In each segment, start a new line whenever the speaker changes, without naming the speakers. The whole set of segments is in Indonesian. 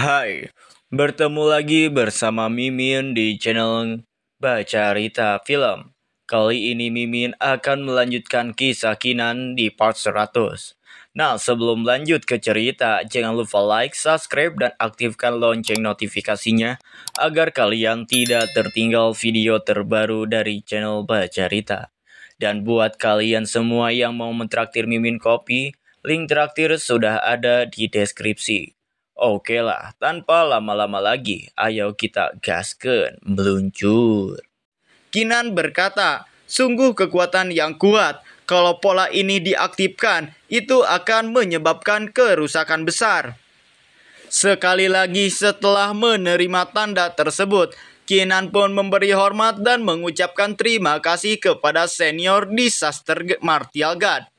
Hai, bertemu lagi bersama Mimin di channel Baca Rita Film. Kali ini Mimin akan melanjutkan kisah Kinan di part 100. Nah, sebelum lanjut ke cerita, jangan lupa like, subscribe, dan aktifkan lonceng notifikasinya agar kalian tidak tertinggal video terbaru dari channel Baca Rita. Dan buat kalian semua yang mau mentraktir Mimin kopi, link traktir sudah ada di deskripsi. Oke lah, tanpa lama-lama lagi, ayo kita gaskan, meluncur. Kinan berkata, sungguh kekuatan yang kuat. Kalau pola ini diaktifkan, itu akan menyebabkan kerusakan besar. Sekali lagi setelah menerima tanda tersebut, Kinan pun memberi hormat dan mengucapkan terima kasih kepada senior disaster Martial God.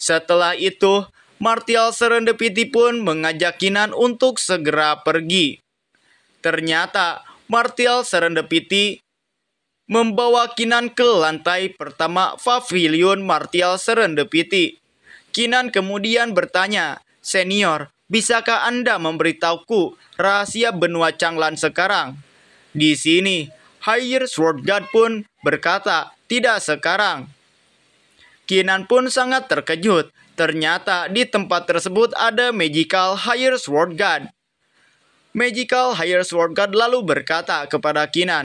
Setelah itu, Martial serendipity pun mengajak Kinan untuk segera pergi. Ternyata, Martial serendipity membawa Kinan ke lantai pertama pavilion Martial serendipity. Kinan kemudian bertanya, Senior, bisakah Anda memberitahuku rahasia benua Changlan sekarang? Di sini, Higher Sword God pun berkata, tidak sekarang. Kinan pun sangat terkejut Ternyata di tempat tersebut ada Magical Higher Sword God. Magical Higher Sword God lalu berkata kepada Kinan,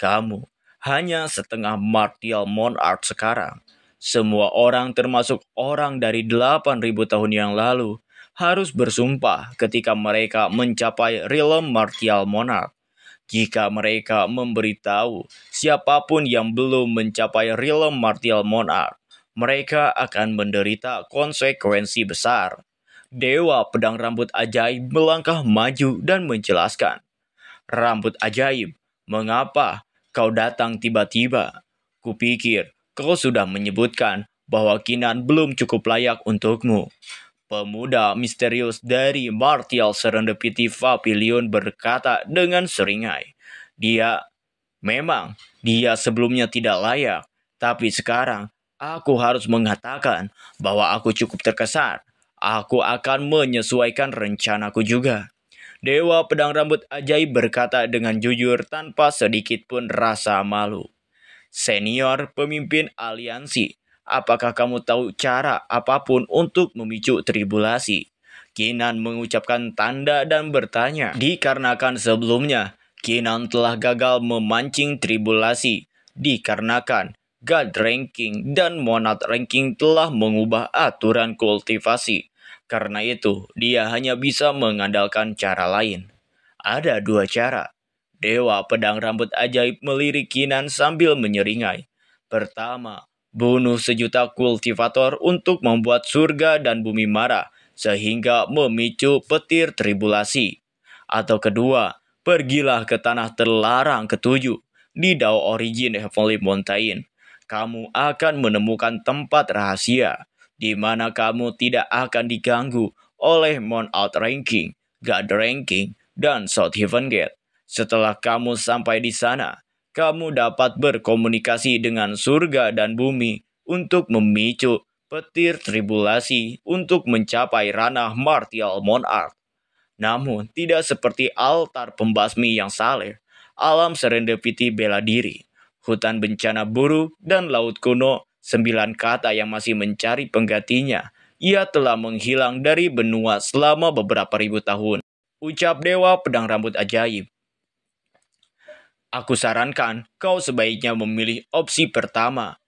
Kamu hanya setengah Martial Monarch sekarang. Semua orang termasuk orang dari 8000 tahun yang lalu harus bersumpah ketika mereka mencapai realm martial monarch. Jika mereka memberitahu siapapun yang belum mencapai realm martial monarch, mereka akan menderita konsekuensi besar. Dewa pedang rambut ajaib melangkah maju dan menjelaskan. Rambut ajaib, mengapa kau datang tiba-tiba? Kupikir kau sudah menyebutkan bahwa Kinan belum cukup layak untukmu. Pemuda misterius dari Martial Serendipity Pavilion berkata dengan seringai. Dia, memang dia sebelumnya tidak layak, tapi sekarang Aku harus mengatakan bahwa aku cukup terkesan. Aku akan menyesuaikan rencanaku juga. Dewa Pedang Rambut Ajaib berkata dengan jujur tanpa sedikit pun rasa malu. Senior pemimpin aliansi, apakah kamu tahu cara apapun untuk memicu tribulasi? Kinan mengucapkan tanda dan bertanya. Dikarenakan sebelumnya, Kinan telah gagal memancing tribulasi. Dikarenakan God ranking dan monad ranking telah mengubah aturan kultivasi. Karena itu, dia hanya bisa mengandalkan cara lain. Ada dua cara. Dewa pedang rambut ajaib melirik Kinan sambil menyeringai. Pertama, bunuh sejuta kultivator untuk membuat surga dan bumi marah sehingga memicu petir tribulasi. Atau kedua, pergilah ke tanah terlarang ketujuh di Dao Origin Heavenly Mountain kamu akan menemukan tempat rahasia di mana kamu tidak akan diganggu oleh Mount Ranking, God Ranking, dan South Heaven Gate. Setelah kamu sampai di sana, kamu dapat berkomunikasi dengan surga dan bumi untuk memicu petir tribulasi untuk mencapai ranah martial monarch. Namun, tidak seperti altar pembasmi yang saleh, alam serendipity bela diri hutan bencana buruk, dan laut kuno, sembilan kata yang masih mencari penggantinya. Ia telah menghilang dari benua selama beberapa ribu tahun. Ucap dewa pedang rambut ajaib. Aku sarankan kau sebaiknya memilih opsi pertama.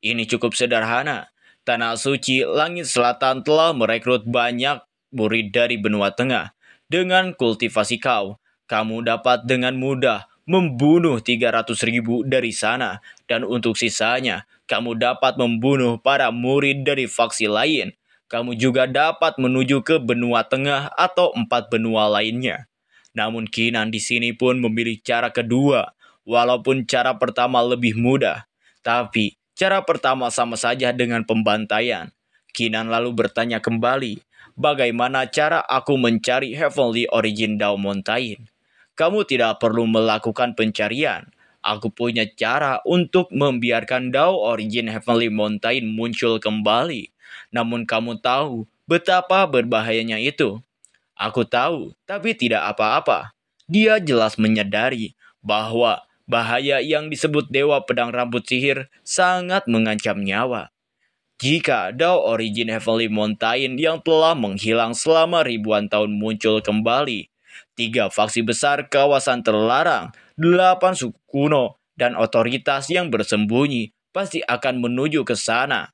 Ini cukup sederhana. Tanah suci langit selatan telah merekrut banyak murid dari benua tengah. Dengan kultivasi kau, kamu dapat dengan mudah membunuh 300 ribu dari sana, dan untuk sisanya, kamu dapat membunuh para murid dari faksi lain. Kamu juga dapat menuju ke benua tengah atau empat benua lainnya. Namun Kinan di sini pun memilih cara kedua, walaupun cara pertama lebih mudah. Tapi, cara pertama sama saja dengan pembantaian. Kinan lalu bertanya kembali, bagaimana cara aku mencari Heavenly Origin Daumontain? Mountain kamu tidak perlu melakukan pencarian. Aku punya cara untuk membiarkan Dao Origin Heavenly Mountain muncul kembali. Namun kamu tahu betapa berbahayanya itu. Aku tahu, tapi tidak apa-apa. Dia jelas menyadari bahwa bahaya yang disebut Dewa Pedang Rambut Sihir sangat mengancam nyawa. Jika Dao Origin Heavenly Mountain yang telah menghilang selama ribuan tahun muncul kembali, tiga faksi besar kawasan terlarang, delapan suku kuno, dan otoritas yang bersembunyi pasti akan menuju ke sana.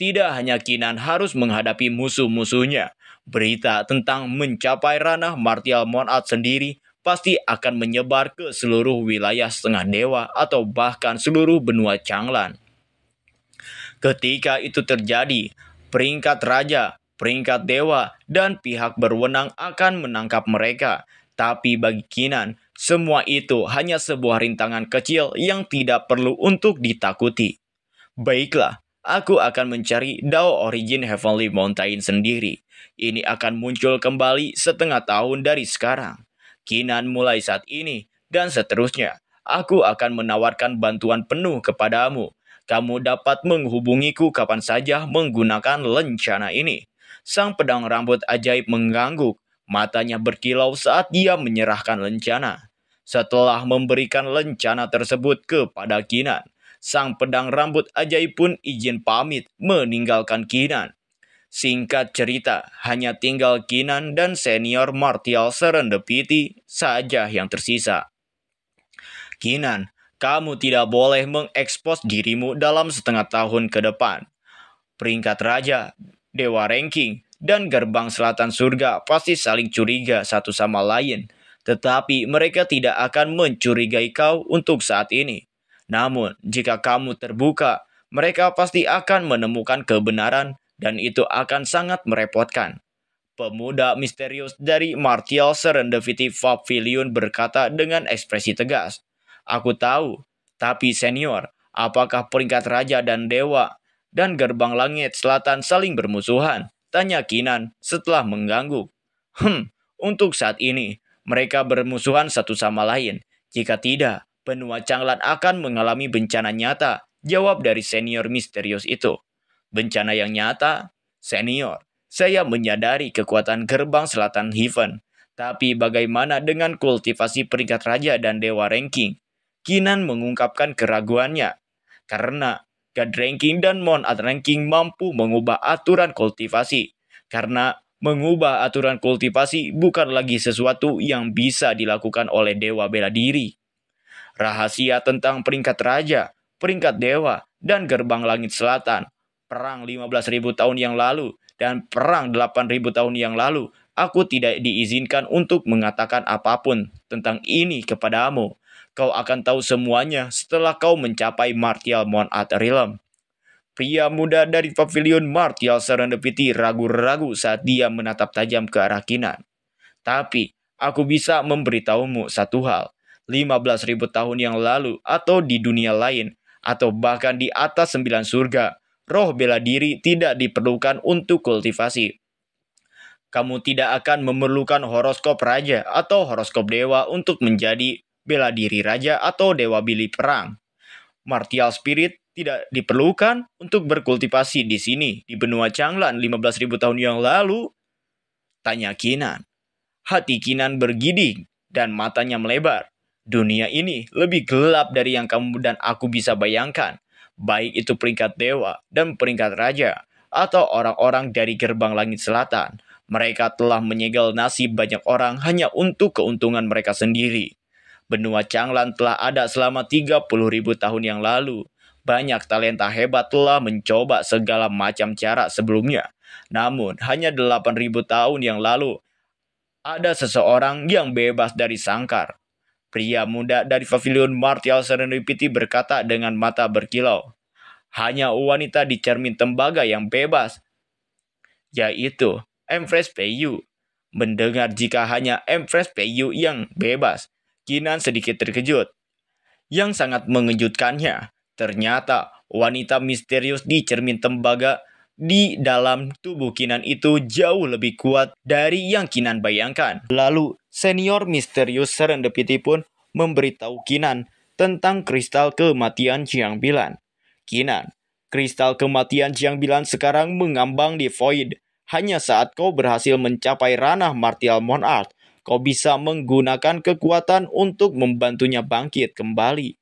Tidak hanya Kinan harus menghadapi musuh-musuhnya, berita tentang mencapai ranah Martial Monat sendiri pasti akan menyebar ke seluruh wilayah setengah dewa atau bahkan seluruh benua Changlan. Ketika itu terjadi, peringkat raja peringkat dewa, dan pihak berwenang akan menangkap mereka. Tapi bagi Kinan, semua itu hanya sebuah rintangan kecil yang tidak perlu untuk ditakuti. Baiklah, aku akan mencari Dao Origin Heavenly Mountain sendiri. Ini akan muncul kembali setengah tahun dari sekarang. Kinan mulai saat ini, dan seterusnya. Aku akan menawarkan bantuan penuh kepadamu. Kamu dapat menghubungiku kapan saja menggunakan lencana ini sang pedang rambut ajaib mengangguk, matanya berkilau saat dia menyerahkan lencana. Setelah memberikan lencana tersebut kepada Kinan, sang pedang rambut ajaib pun izin pamit meninggalkan Kinan. Singkat cerita, hanya tinggal Kinan dan senior Martial Serendipity saja yang tersisa. Kinan, kamu tidak boleh mengekspos dirimu dalam setengah tahun ke depan. Peringkat raja Dewa Ranking, dan Gerbang Selatan Surga pasti saling curiga satu sama lain. Tetapi mereka tidak akan mencurigai kau untuk saat ini. Namun, jika kamu terbuka, mereka pasti akan menemukan kebenaran dan itu akan sangat merepotkan. Pemuda misterius dari Martial Serendipity Pavilion berkata dengan ekspresi tegas, Aku tahu, tapi senior, apakah peringkat raja dan dewa dan gerbang langit selatan saling bermusuhan, tanya Kinan setelah mengganggu. Hmm, untuk saat ini, mereka bermusuhan satu sama lain. Jika tidak, penua Changlan akan mengalami bencana nyata, jawab dari senior misterius itu. Bencana yang nyata? Senior, saya menyadari kekuatan gerbang selatan Heaven. Tapi bagaimana dengan kultivasi peringkat raja dan dewa ranking? Kinan mengungkapkan keraguannya. Karena God ranking dan Mon at ranking mampu mengubah aturan kultivasi. Karena mengubah aturan kultivasi bukan lagi sesuatu yang bisa dilakukan oleh dewa bela diri. Rahasia tentang peringkat raja, peringkat dewa, dan gerbang langit selatan, perang 15.000 tahun yang lalu, dan perang 8.000 tahun yang lalu, aku tidak diizinkan untuk mengatakan apapun tentang ini kepadamu kau akan tahu semuanya setelah kau mencapai Martial Monat Realm. Pria muda dari pavilion Martial Serendipity ragu-ragu saat dia menatap tajam ke arah Kinan. Tapi, aku bisa memberitahumu satu hal. 15.000 tahun yang lalu atau di dunia lain, atau bahkan di atas sembilan surga, roh bela diri tidak diperlukan untuk kultivasi. Kamu tidak akan memerlukan horoskop raja atau horoskop dewa untuk menjadi bela diri raja atau dewa bili perang. Martial spirit tidak diperlukan untuk berkultivasi di sini, di benua Changlan 15.000 tahun yang lalu? Tanya Kinan. Hati Kinan bergidik dan matanya melebar. Dunia ini lebih gelap dari yang kamu dan aku bisa bayangkan. Baik itu peringkat dewa dan peringkat raja, atau orang-orang dari gerbang langit selatan. Mereka telah menyegel nasib banyak orang hanya untuk keuntungan mereka sendiri. Benua Changlan telah ada selama ribu tahun yang lalu. Banyak talenta hebat telah mencoba segala macam cara sebelumnya. Namun, hanya 8.000 tahun yang lalu, ada seseorang yang bebas dari sangkar. Pria muda dari pavilion Martial Serenipity berkata dengan mata berkilau, hanya wanita di cermin tembaga yang bebas, yaitu Empress Peiyu. Mendengar jika hanya Empress Peiyu yang bebas, Kinan sedikit terkejut. Yang sangat mengejutkannya, ternyata wanita misterius di cermin tembaga di dalam tubuh Kinan itu jauh lebih kuat dari yang Kinan bayangkan. Lalu, senior misterius Serendipity pun memberitahu Kinan tentang kristal kematian Jiang Bilan. Kinan, kristal kematian Jiang Bilan sekarang mengambang di void hanya saat kau berhasil mencapai ranah martial monarch Kau bisa menggunakan kekuatan untuk membantunya bangkit kembali.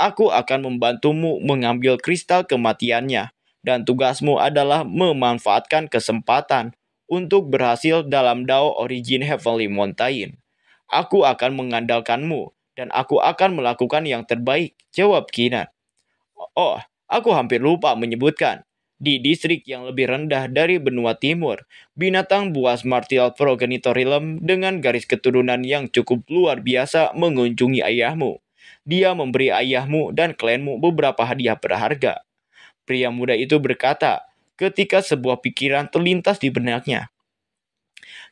Aku akan membantumu mengambil kristal kematiannya, dan tugasmu adalah memanfaatkan kesempatan untuk berhasil dalam Dao Origin Heavenly Mountain. Aku akan mengandalkanmu, dan aku akan melakukan yang terbaik, jawab Kinan. Oh, aku hampir lupa menyebutkan di distrik yang lebih rendah dari benua timur. Binatang buas martial progenitorium dengan garis keturunan yang cukup luar biasa mengunjungi ayahmu. Dia memberi ayahmu dan klanmu beberapa hadiah berharga. Pria muda itu berkata, ketika sebuah pikiran terlintas di benaknya.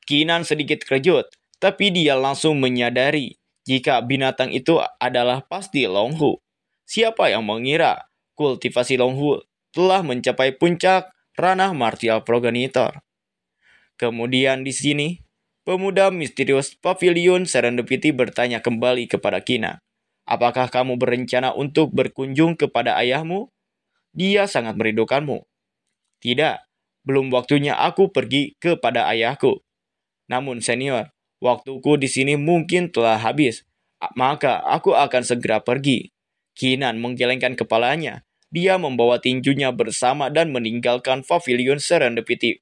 Kinan sedikit kejut, tapi dia langsung menyadari jika binatang itu adalah pasti Longhu. Siapa yang mengira kultivasi Longhu telah mencapai puncak ranah martial progenitor. Kemudian di sini, pemuda misterius Pavilion Serendipity bertanya kembali kepada Kina. Apakah kamu berencana untuk berkunjung kepada ayahmu? Dia sangat merindukanmu. Tidak, belum waktunya aku pergi kepada ayahku. Namun senior, waktuku di sini mungkin telah habis. Maka aku akan segera pergi. Kinan menggelengkan kepalanya dia membawa tinjunya bersama dan meninggalkan pavilion Serendipity.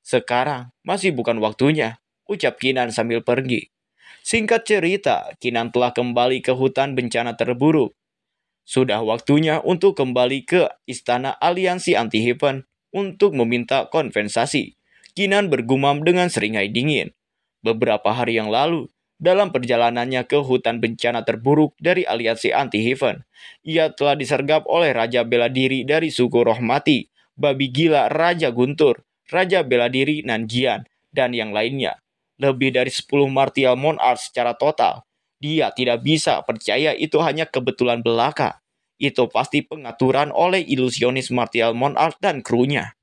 Sekarang masih bukan waktunya, ucap Kinan sambil pergi. Singkat cerita, Kinan telah kembali ke hutan bencana terburuk. Sudah waktunya untuk kembali ke Istana Aliansi Anti-Heaven untuk meminta konvensasi. Kinan bergumam dengan seringai dingin. Beberapa hari yang lalu, dalam perjalanannya ke hutan bencana terburuk dari aliansi anti-Heaven. Ia telah disergap oleh Raja Bela Diri dari suku Rohmati, Babi Gila Raja Guntur, Raja Bela Diri Nanjian, dan yang lainnya. Lebih dari 10 martial monarch secara total. Dia tidak bisa percaya itu hanya kebetulan belaka. Itu pasti pengaturan oleh ilusionis martial monarch dan krunya.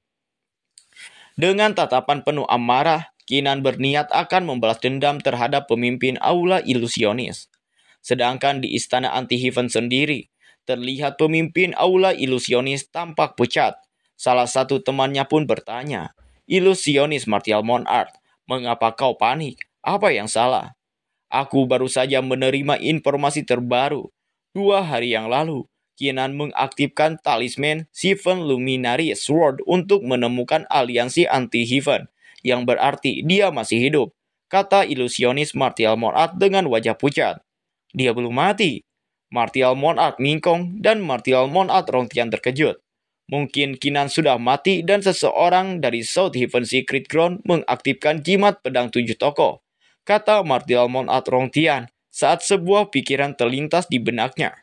Dengan tatapan penuh amarah, Kinan berniat akan membalas dendam terhadap pemimpin aula ilusionis. Sedangkan di istana anti-heaven sendiri, terlihat pemimpin aula ilusionis tampak pucat. Salah satu temannya pun bertanya, Ilusionis Martial Monart, mengapa kau panik? Apa yang salah? Aku baru saja menerima informasi terbaru. Dua hari yang lalu, Kinan mengaktifkan talisman Seven Luminary Sword untuk menemukan aliansi anti-heaven yang berarti dia masih hidup, kata ilusionis Martial Morat dengan wajah pucat. Dia belum mati. Martial Monat mingkong dan Martial Monat Rongtian terkejut. Mungkin Kinan sudah mati dan seseorang dari South Heaven Secret Ground mengaktifkan jimat pedang tujuh toko," kata Martial Monat Rongtian saat sebuah pikiran terlintas di benaknya.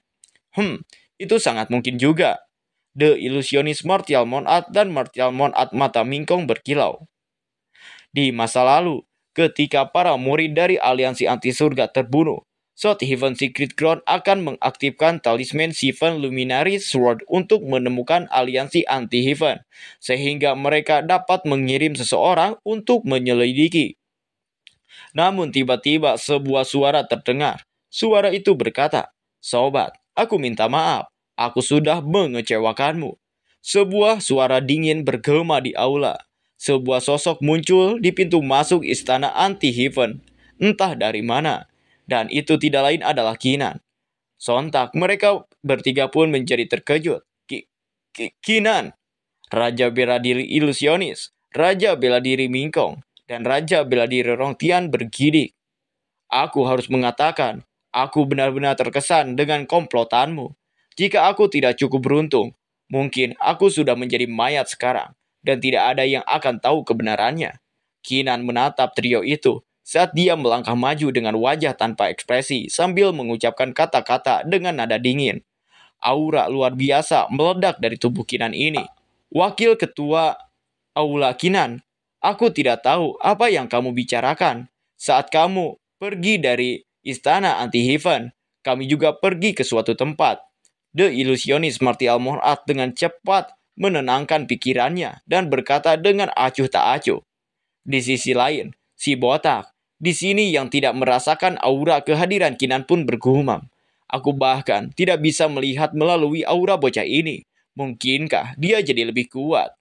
Hmm, itu sangat mungkin juga. The Illusionist Martial Monat dan Martial Monat Mata Mingkong berkilau di masa lalu ketika para murid dari aliansi anti surga terbunuh. Sword Heaven Secret Ground akan mengaktifkan talisman Seven Luminary Sword untuk menemukan aliansi anti-Heaven, sehingga mereka dapat mengirim seseorang untuk menyelidiki. Namun tiba-tiba sebuah suara terdengar. Suara itu berkata, Sobat, aku minta maaf, aku sudah mengecewakanmu. Sebuah suara dingin bergema di aula sebuah sosok muncul di pintu masuk istana anti-heaven, entah dari mana, dan itu tidak lain adalah Kinan. Sontak, mereka bertiga pun menjadi terkejut. Ki Ki Kinan, Raja Bela Diri Ilusionis, Raja Bela Diri Mingkong, dan Raja Bela Diri Rongtian bergidik. Aku harus mengatakan, aku benar-benar terkesan dengan komplotanmu. Jika aku tidak cukup beruntung, mungkin aku sudah menjadi mayat sekarang dan tidak ada yang akan tahu kebenarannya. Kinan menatap trio itu saat dia melangkah maju dengan wajah tanpa ekspresi sambil mengucapkan kata-kata dengan nada dingin. Aura luar biasa meledak dari tubuh Kinan ini. Wakil Ketua Aula Kinan, aku tidak tahu apa yang kamu bicarakan saat kamu pergi dari istana anti-heaven. Kami juga pergi ke suatu tempat. The Illusionist Martial Morat dengan cepat menenangkan pikirannya dan berkata dengan acuh tak acuh. Di sisi lain, si botak di sini yang tidak merasakan aura kehadiran Kinan pun bergumam. Aku bahkan tidak bisa melihat melalui aura bocah ini. Mungkinkah dia jadi lebih kuat?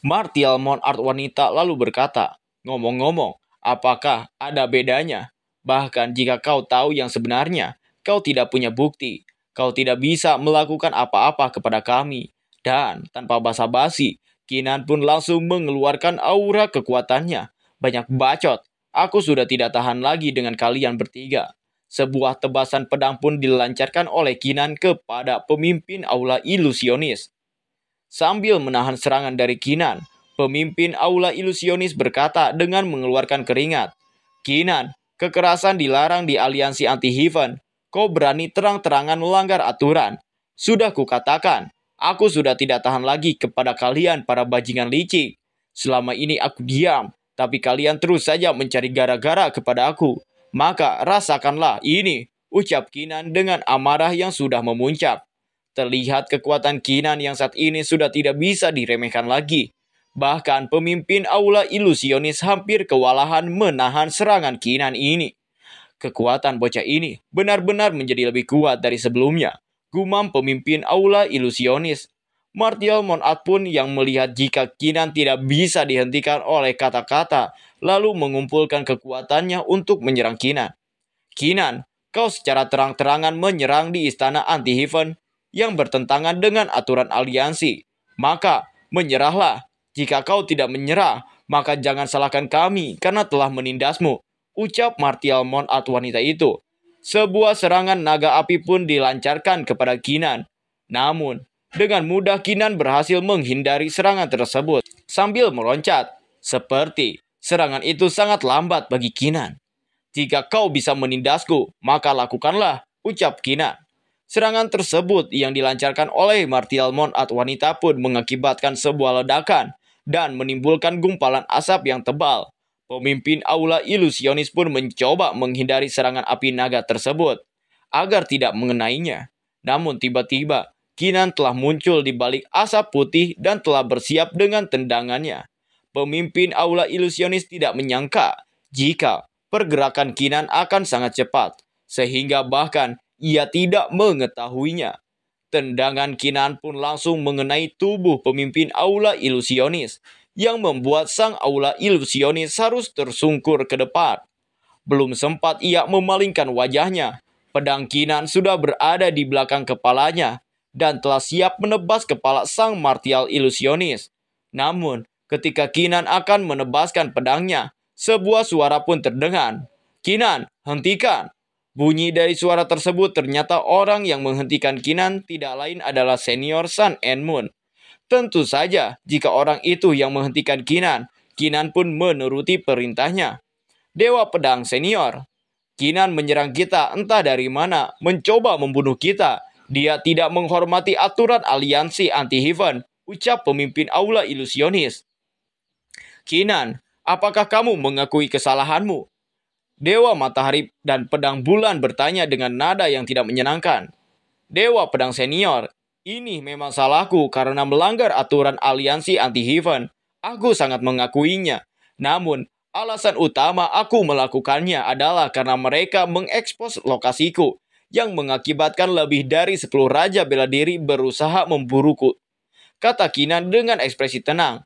Martial Art wanita lalu berkata, Ngomong-ngomong, apakah ada bedanya? Bahkan jika kau tahu yang sebenarnya, kau tidak punya bukti. Kau tidak bisa melakukan apa-apa kepada kami. Dan tanpa basa-basi, Kinan pun langsung mengeluarkan aura kekuatannya. Banyak bacot, aku sudah tidak tahan lagi dengan kalian bertiga. Sebuah tebasan pedang pun dilancarkan oleh Kinan kepada pemimpin aula ilusionis. Sambil menahan serangan dari Kinan, pemimpin aula ilusionis berkata dengan mengeluarkan keringat. Kinan, kekerasan dilarang di aliansi anti-heaven. Kau berani terang-terangan melanggar aturan. Sudah kukatakan, Aku sudah tidak tahan lagi kepada kalian para bajingan licik. Selama ini aku diam, tapi kalian terus saja mencari gara-gara kepada aku. Maka rasakanlah ini, ucap Kinan dengan amarah yang sudah memuncak. Terlihat kekuatan Kinan yang saat ini sudah tidak bisa diremehkan lagi. Bahkan pemimpin aula ilusionis hampir kewalahan menahan serangan Kinan ini. Kekuatan bocah ini benar-benar menjadi lebih kuat dari sebelumnya gumam pemimpin aula ilusionis. Martial Monat pun yang melihat jika Kinan tidak bisa dihentikan oleh kata-kata, lalu mengumpulkan kekuatannya untuk menyerang Kinan. Kinan, kau secara terang-terangan menyerang di istana anti-heaven yang bertentangan dengan aturan aliansi. Maka, menyerahlah. Jika kau tidak menyerah, maka jangan salahkan kami karena telah menindasmu. Ucap Martial Monat wanita itu. Sebuah serangan naga api pun dilancarkan kepada Kinan. Namun, dengan mudah Kinan berhasil menghindari serangan tersebut sambil meloncat. Seperti serangan itu sangat lambat bagi Kinan. Jika kau bisa menindasku, maka lakukanlah, ucap Kinan. Serangan tersebut yang dilancarkan oleh Martial Monat wanita pun mengakibatkan sebuah ledakan dan menimbulkan gumpalan asap yang tebal. Pemimpin aula ilusionis pun mencoba menghindari serangan api naga tersebut agar tidak mengenainya. Namun tiba-tiba, Kinan telah muncul di balik asap putih dan telah bersiap dengan tendangannya. Pemimpin aula ilusionis tidak menyangka jika pergerakan Kinan akan sangat cepat, sehingga bahkan ia tidak mengetahuinya. Tendangan Kinan pun langsung mengenai tubuh pemimpin aula ilusionis yang membuat sang aula ilusionis harus tersungkur ke depan. Belum sempat ia memalingkan wajahnya, pedang Kinan sudah berada di belakang kepalanya dan telah siap menebas kepala sang martial ilusionis. Namun, ketika Kinan akan menebaskan pedangnya, sebuah suara pun terdengar. Kinan, hentikan! Bunyi dari suara tersebut ternyata orang yang menghentikan Kinan tidak lain adalah senior Sun and Moon. Tentu saja, jika orang itu yang menghentikan Kinan, Kinan pun menuruti perintahnya. Dewa Pedang Senior Kinan menyerang kita entah dari mana, mencoba membunuh kita. Dia tidak menghormati aturan aliansi anti-heaven, ucap pemimpin aula ilusionis. Kinan, apakah kamu mengakui kesalahanmu? Dewa Matahari dan Pedang Bulan bertanya dengan nada yang tidak menyenangkan. Dewa Pedang Senior, ini memang salahku karena melanggar aturan aliansi anti-Heaven. Aku sangat mengakuinya. Namun, alasan utama aku melakukannya adalah karena mereka mengekspos lokasiku yang mengakibatkan lebih dari 10 raja bela diri berusaha memburuku. Kata Kinan dengan ekspresi tenang.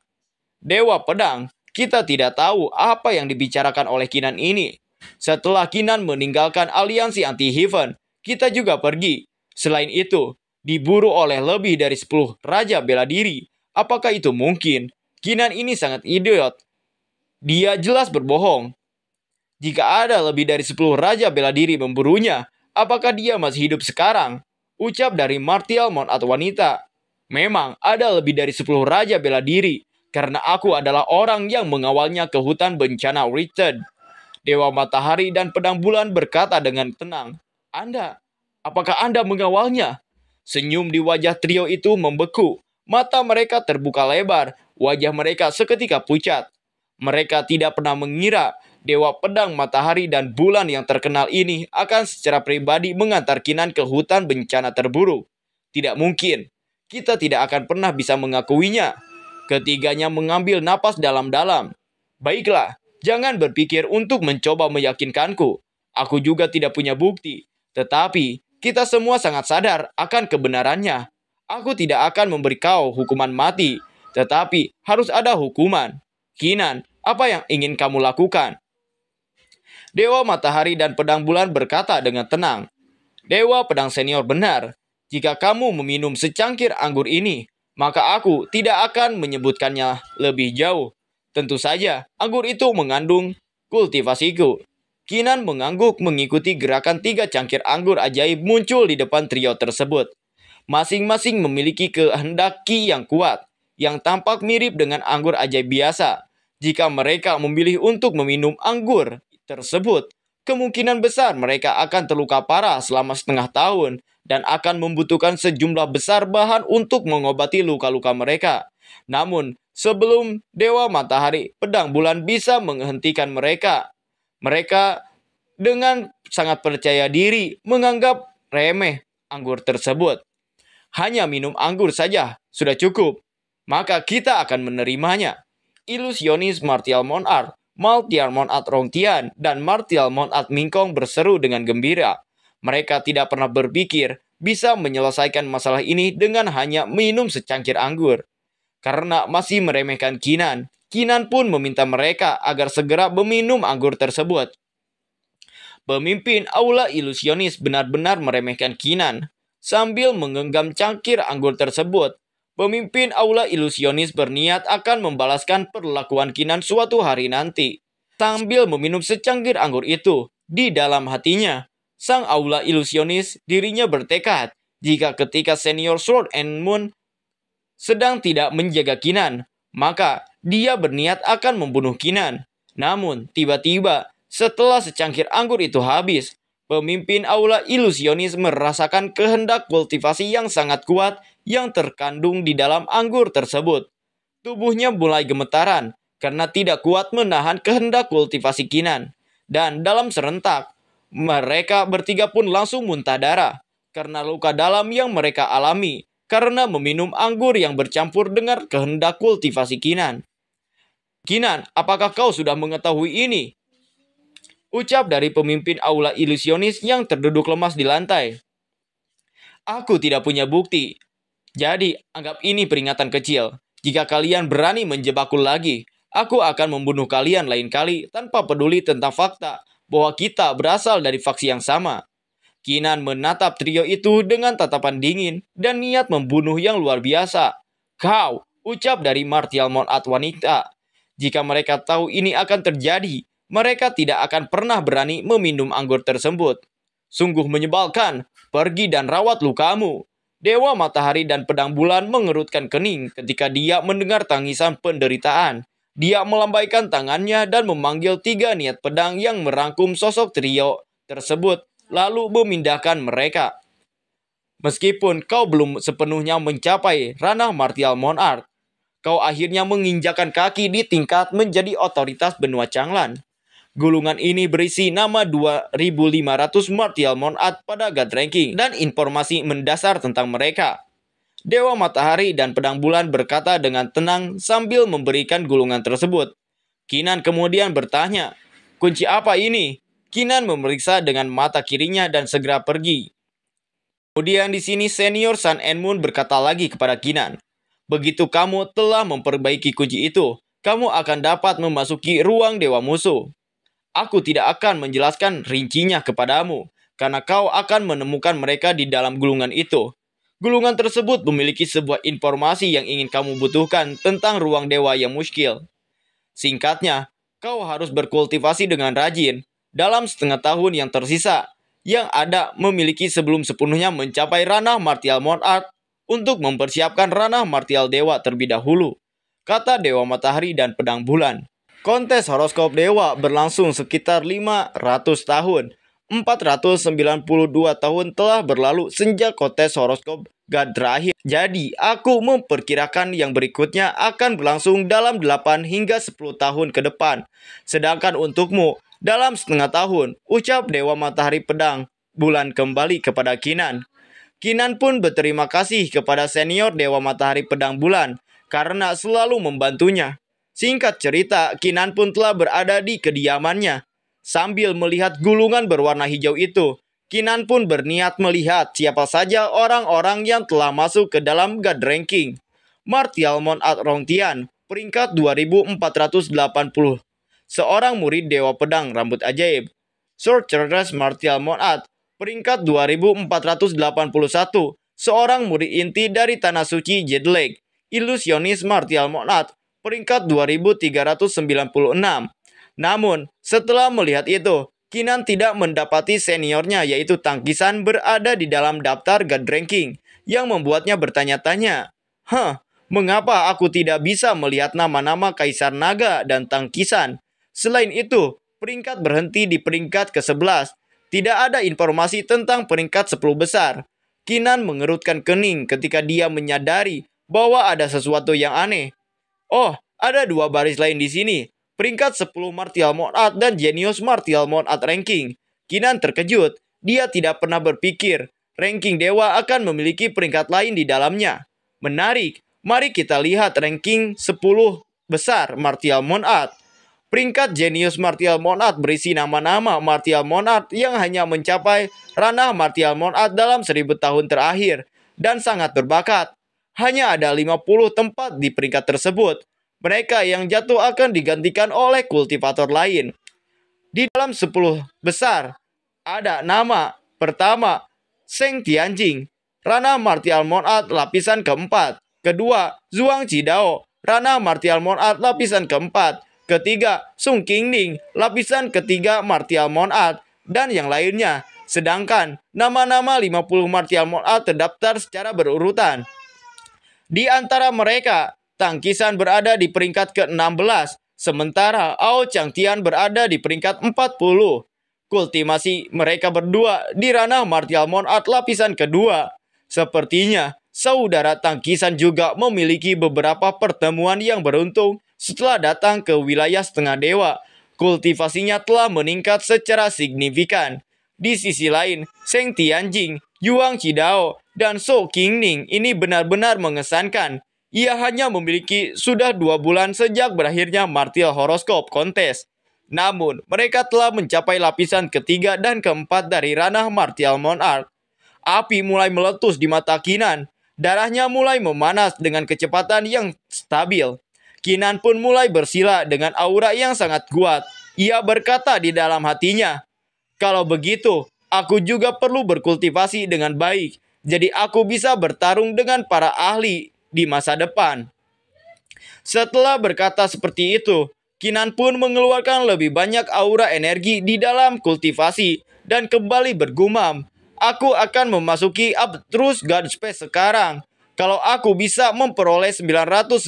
Dewa Pedang, kita tidak tahu apa yang dibicarakan oleh Kinan ini. Setelah Kinan meninggalkan aliansi anti-Heaven, kita juga pergi. Selain itu, diburu oleh lebih dari 10 raja bela diri. Apakah itu mungkin? Kinan ini sangat idiot. Dia jelas berbohong. Jika ada lebih dari 10 raja bela diri memburunya, apakah dia masih hidup sekarang? Ucap dari Martial Mount atau wanita. Memang ada lebih dari 10 raja bela diri, karena aku adalah orang yang mengawalnya ke hutan bencana Richard. Dewa Matahari dan Pedang Bulan berkata dengan tenang, Anda, apakah Anda mengawalnya? Senyum di wajah trio itu membeku. Mata mereka terbuka lebar, wajah mereka seketika pucat. Mereka tidak pernah mengira Dewa Pedang Matahari dan Bulan yang terkenal ini akan secara pribadi mengantar Kinan ke hutan bencana terburuk. Tidak mungkin. Kita tidak akan pernah bisa mengakuinya. Ketiganya mengambil napas dalam-dalam. Baiklah, jangan berpikir untuk mencoba meyakinkanku. Aku juga tidak punya bukti. Tetapi, kita semua sangat sadar akan kebenarannya. Aku tidak akan memberi kau hukuman mati, tetapi harus ada hukuman. Kinan, apa yang ingin kamu lakukan? Dewa Matahari dan Pedang Bulan berkata dengan tenang, Dewa Pedang Senior benar, jika kamu meminum secangkir anggur ini, maka aku tidak akan menyebutkannya lebih jauh. Tentu saja, anggur itu mengandung kultivasiku Kinan mengangguk mengikuti gerakan tiga cangkir anggur ajaib muncul di depan trio tersebut. Masing-masing memiliki kehendak ki yang kuat, yang tampak mirip dengan anggur ajaib biasa. Jika mereka memilih untuk meminum anggur tersebut, kemungkinan besar mereka akan terluka parah selama setengah tahun dan akan membutuhkan sejumlah besar bahan untuk mengobati luka-luka mereka. Namun, sebelum Dewa Matahari, pedang bulan bisa menghentikan mereka. Mereka dengan sangat percaya diri menganggap remeh anggur tersebut. Hanya minum anggur saja sudah cukup, maka kita akan menerimanya. Ilusionis Martial Monar, Martial Monat Rongtian, dan Martial Monat Mingkong berseru dengan gembira. Mereka tidak pernah berpikir bisa menyelesaikan masalah ini dengan hanya minum secangkir anggur. Karena masih meremehkan Kinan, Kinan pun meminta mereka agar segera meminum anggur tersebut. Pemimpin aula ilusionis benar-benar meremehkan Kinan. Sambil menggenggam cangkir anggur tersebut, pemimpin aula ilusionis berniat akan membalaskan perlakuan Kinan suatu hari nanti. Sambil meminum secangkir anggur itu, di dalam hatinya, sang aula ilusionis dirinya bertekad jika ketika senior Sword and Moon sedang tidak menjaga Kinan, maka dia berniat akan membunuh Kinan. Namun, tiba-tiba setelah secangkir anggur itu habis, pemimpin aula ilusionis merasakan kehendak kultivasi yang sangat kuat yang terkandung di dalam anggur tersebut. Tubuhnya mulai gemetaran karena tidak kuat menahan kehendak kultivasi Kinan. Dan dalam serentak, mereka bertiga pun langsung muntah darah karena luka dalam yang mereka alami karena meminum anggur yang bercampur dengan kehendak kultivasi Kinan. Kinan, apakah kau sudah mengetahui ini? Ucap dari pemimpin aula ilusionis yang terduduk lemas di lantai. Aku tidak punya bukti. Jadi, anggap ini peringatan kecil. Jika kalian berani menjebakku lagi, aku akan membunuh kalian lain kali tanpa peduli tentang fakta bahwa kita berasal dari faksi yang sama. Kinan menatap trio itu dengan tatapan dingin dan niat membunuh yang luar biasa. Kau, ucap dari Martial Monat wanita jika mereka tahu ini akan terjadi, mereka tidak akan pernah berani meminum anggur tersebut. Sungguh menyebalkan, pergi dan rawat lukamu. Dewa matahari dan pedang bulan mengerutkan kening ketika dia mendengar tangisan penderitaan. Dia melambaikan tangannya dan memanggil tiga niat pedang yang merangkum sosok trio tersebut, lalu memindahkan mereka. Meskipun kau belum sepenuhnya mencapai ranah martial monarch, Kau akhirnya menginjakan kaki di tingkat menjadi otoritas benua Changlan. Gulungan ini berisi nama 2.500 martial Monat pada God Ranking dan informasi mendasar tentang mereka. Dewa Matahari dan Pedang Bulan berkata dengan tenang sambil memberikan gulungan tersebut. Kinan kemudian bertanya, kunci apa ini? Kinan memeriksa dengan mata kirinya dan segera pergi. Kemudian di sini senior Sun and Moon berkata lagi kepada Kinan, Begitu kamu telah memperbaiki kunci itu, kamu akan dapat memasuki ruang dewa musuh. Aku tidak akan menjelaskan rincinya kepadamu, karena kau akan menemukan mereka di dalam gulungan itu. Gulungan tersebut memiliki sebuah informasi yang ingin kamu butuhkan tentang ruang dewa yang muskil. Singkatnya, kau harus berkultivasi dengan rajin dalam setengah tahun yang tersisa, yang ada memiliki sebelum sepenuhnya mencapai ranah martial mode art untuk mempersiapkan ranah martial dewa terlebih dahulu, kata Dewa Matahari dan Pedang Bulan. Kontes horoskop dewa berlangsung sekitar 500 tahun. 492 tahun telah berlalu sejak kontes horoskop God terakhir. Jadi, aku memperkirakan yang berikutnya akan berlangsung dalam 8 hingga 10 tahun ke depan. Sedangkan untukmu, dalam setengah tahun, ucap Dewa Matahari Pedang, bulan kembali kepada Kinan. Kinan pun berterima kasih kepada senior Dewa Matahari Pedang Bulan karena selalu membantunya. Singkat cerita, Kinan pun telah berada di kediamannya. Sambil melihat gulungan berwarna hijau itu, Kinan pun berniat melihat siapa saja orang-orang yang telah masuk ke dalam God Ranking. Martial Mon At Rongtian, peringkat 2480. Seorang murid Dewa Pedang Rambut Ajaib. Sorceress Martial Mon peringkat 2481, seorang murid inti dari Tanah Suci Jedleg, ilusionis Martial Monat, peringkat 2396. Namun, setelah melihat itu, Kinan tidak mendapati seniornya yaitu tangkisan berada di dalam daftar God Ranking yang membuatnya bertanya-tanya. Hah, mengapa aku tidak bisa melihat nama-nama Kaisar Naga dan tangkisan? Selain itu, peringkat berhenti di peringkat ke-11 tidak ada informasi tentang peringkat 10 besar. Kinan mengerutkan kening ketika dia menyadari bahwa ada sesuatu yang aneh. Oh, ada dua baris lain di sini. Peringkat 10 Martial Art dan Genius Martial Art ranking. Kinan terkejut. Dia tidak pernah berpikir ranking dewa akan memiliki peringkat lain di dalamnya. Menarik, mari kita lihat ranking 10 besar Martial Monat. Peringkat jenius Martial Monat berisi nama-nama Martial Monat yang hanya mencapai ranah Martial Monat dalam seribu tahun terakhir dan sangat berbakat. Hanya ada 50 tempat di peringkat tersebut. Mereka yang jatuh akan digantikan oleh kultivator lain. Di dalam 10 besar, ada nama pertama Seng Tianjing, ranah Martial Monat lapisan keempat. Kedua, Zhuang Cidao, ranah Martial Monat lapisan keempat ketiga Sung King Ning, lapisan ketiga Martial Monat, dan yang lainnya. Sedangkan nama-nama 50 Martial Monat terdaftar secara berurutan. Di antara mereka, Tangkisan berada di peringkat ke-16, sementara Ao Chang Tian berada di peringkat 40. Kultimasi mereka berdua di ranah Martial Monat lapisan kedua. Sepertinya, saudara tangkisan juga memiliki beberapa pertemuan yang beruntung setelah datang ke wilayah setengah dewa. Kultivasinya telah meningkat secara signifikan. Di sisi lain, Seng Tianjing, Yuang Cidao, dan So Qingning ini benar-benar mengesankan. Ia hanya memiliki sudah dua bulan sejak berakhirnya Martial Horoscope kontes. Namun, mereka telah mencapai lapisan ketiga dan keempat dari ranah martial monarch. Api mulai meletus di mata Kinan. Darahnya mulai memanas dengan kecepatan yang stabil. Kinan pun mulai bersila dengan aura yang sangat kuat. Ia berkata di dalam hatinya, "Kalau begitu, aku juga perlu berkultivasi dengan baik, jadi aku bisa bertarung dengan para ahli di masa depan." Setelah berkata seperti itu, Kinan pun mengeluarkan lebih banyak aura energi di dalam kultivasi dan kembali bergumam, "Aku akan memasuki abstrus God Space sekarang." Kalau aku bisa memperoleh 999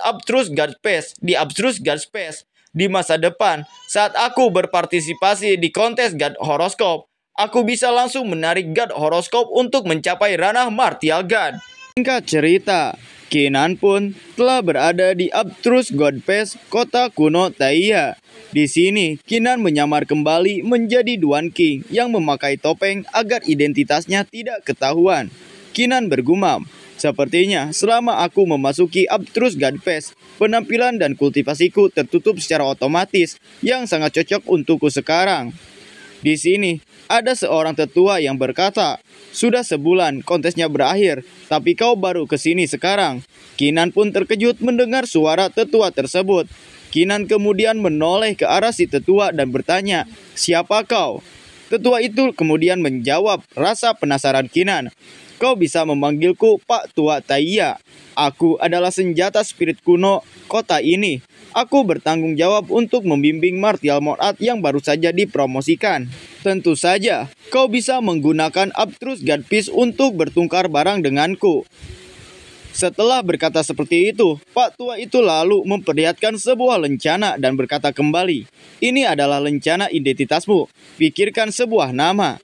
abstrus space di abstrus space di masa depan saat aku berpartisipasi di kontes guard Horoskop, aku bisa langsung menarik guard Horoskop untuk mencapai ranah Martial guard. Singkat cerita, Kinan pun telah berada di Abstrus Guard Pass, kota kuno Taiya. Di sini, Kinan menyamar kembali menjadi Duan King yang memakai topeng agar identitasnya tidak ketahuan. Kinan bergumam. Sepertinya selama aku memasuki Abtrus Godfest, penampilan dan kultivasiku tertutup secara otomatis yang sangat cocok untukku sekarang. Di sini, ada seorang tetua yang berkata, sudah sebulan kontesnya berakhir, tapi kau baru ke sini sekarang. Kinan pun terkejut mendengar suara tetua tersebut. Kinan kemudian menoleh ke arah si tetua dan bertanya, siapa kau? Tetua itu kemudian menjawab rasa penasaran Kinan. Kau bisa memanggilku Pak Tua Taiya. Aku adalah senjata spirit kuno kota ini. Aku bertanggung jawab untuk membimbing Martial Morat yang baru saja dipromosikan. Tentu saja, kau bisa menggunakan Abtrus Gadpis untuk bertungkar barang denganku. Setelah berkata seperti itu, Pak Tua itu lalu memperlihatkan sebuah lencana dan berkata kembali, ini adalah lencana identitasmu, pikirkan sebuah nama.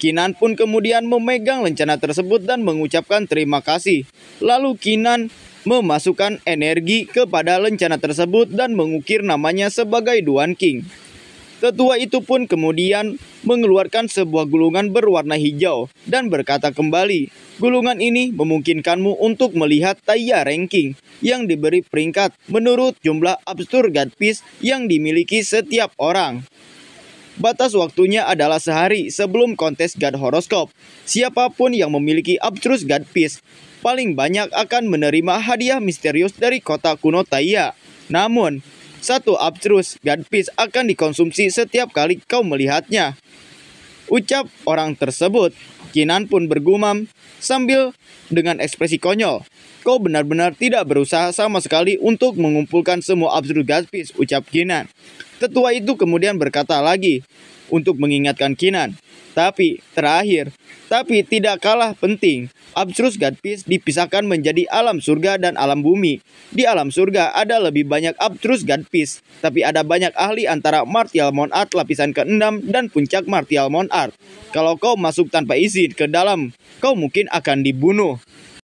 Kinan pun kemudian memegang lencana tersebut dan mengucapkan terima kasih. Lalu Kinan memasukkan energi kepada lencana tersebut dan mengukir namanya sebagai Duan King. Tetua itu pun kemudian mengeluarkan sebuah gulungan berwarna hijau dan berkata kembali, gulungan ini memungkinkanmu untuk melihat Taiya Ranking yang diberi peringkat menurut jumlah Absurd God Piece yang dimiliki setiap orang. Batas waktunya adalah sehari sebelum kontes God Horoskop. Siapapun yang memiliki Abstrus God Peace, paling banyak akan menerima hadiah misterius dari kota kuno Taiya. Namun, satu Abstrus God Peace akan dikonsumsi setiap kali kau melihatnya. Ucap orang tersebut, Kinan pun bergumam sambil dengan ekspresi konyol. Kau benar-benar tidak berusaha sama sekali untuk mengumpulkan semua absurd Gaspis, ucap Kinan. Tetua itu kemudian berkata lagi untuk mengingatkan Kinan. Tapi, terakhir, tapi tidak kalah penting, Abstrus Gadpis dipisahkan menjadi alam surga dan alam bumi. Di alam surga ada lebih banyak Abstrus Gadpis, tapi ada banyak ahli antara Martial Mount Art lapisan ke-6 dan puncak Martial Mount Art. Kalau kau masuk tanpa izin ke dalam, kau mungkin akan dibunuh.